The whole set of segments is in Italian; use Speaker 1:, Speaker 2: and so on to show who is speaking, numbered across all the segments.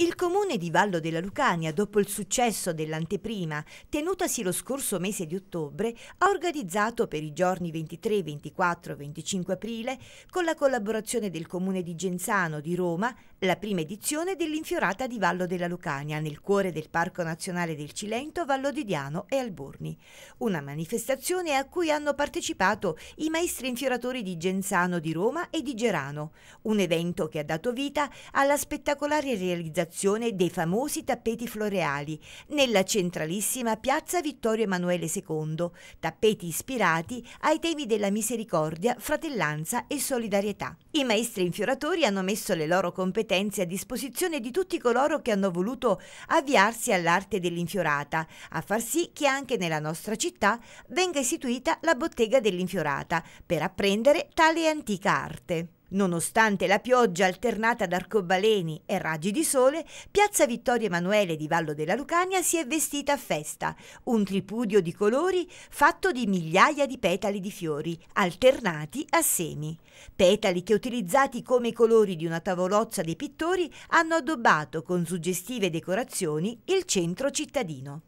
Speaker 1: Il comune di Vallo della Lucania, dopo il successo dell'anteprima, tenutasi lo scorso mese di ottobre, ha organizzato per i giorni 23, 24 e 25 aprile, con la collaborazione del comune di Genzano di Roma, la prima edizione dell'infiorata di Vallo della Lucania nel cuore del Parco Nazionale del Cilento, Vallo di Diano e Alborni. Una manifestazione a cui hanno partecipato i maestri infioratori di Genzano di Roma e di Gerano, un evento che ha dato vita alla spettacolare realizzazione realizzazione dei famosi tappeti floreali nella centralissima piazza Vittorio Emanuele II, tappeti ispirati ai temi della misericordia, fratellanza e solidarietà. I maestri infioratori hanno messo le loro competenze a disposizione di tutti coloro che hanno voluto avviarsi all'arte dell'infiorata, a far sì che anche nella nostra città venga istituita la bottega dell'infiorata per apprendere tale antica arte. Nonostante la pioggia alternata ad arcobaleni e raggi di sole, Piazza Vittorio Emanuele di Vallo della Lucania si è vestita a festa, un tripudio di colori fatto di migliaia di petali di fiori, alternati a semi. Petali che utilizzati come colori di una tavolozza dei pittori hanno addobbato con suggestive decorazioni il centro cittadino.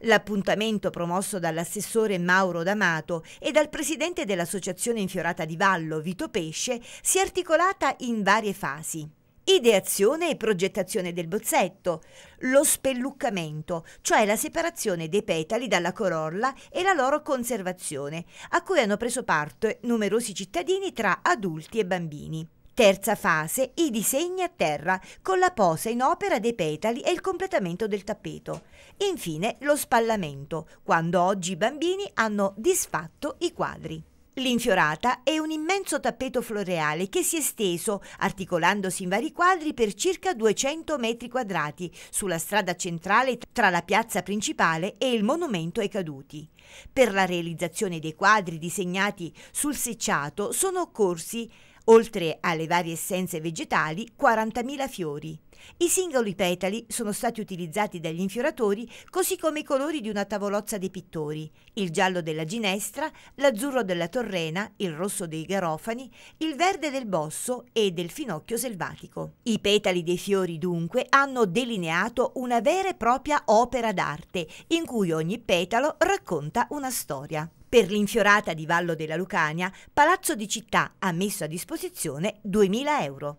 Speaker 1: L'appuntamento promosso dall'assessore Mauro D'Amato e dal presidente dell'Associazione Infiorata di Vallo, Vito Pesce, si è articolata in varie fasi ideazione e progettazione del bozzetto, lo spelluccamento, cioè la separazione dei petali dalla corolla e la loro conservazione, a cui hanno preso parte numerosi cittadini tra adulti e bambini. Terza fase, i disegni a terra, con la posa in opera dei petali e il completamento del tappeto. Infine lo spallamento, quando oggi i bambini hanno disfatto i quadri. L'infiorata è un immenso tappeto floreale che si è esteso, articolandosi in vari quadri per circa 200 metri quadrati, sulla strada centrale tra la piazza principale e il monumento ai caduti. Per la realizzazione dei quadri disegnati sul secciato sono occorsi oltre alle varie essenze vegetali, 40.000 fiori. I singoli petali sono stati utilizzati dagli infioratori così come i colori di una tavolozza dei pittori, il giallo della ginestra, l'azzurro della torrena, il rosso dei garofani, il verde del bosso e del finocchio selvatico. I petali dei fiori dunque hanno delineato una vera e propria opera d'arte in cui ogni petalo racconta una storia. Per l'infiorata di Vallo della Lucania, Palazzo di Città ha messo a disposizione 2.000 euro.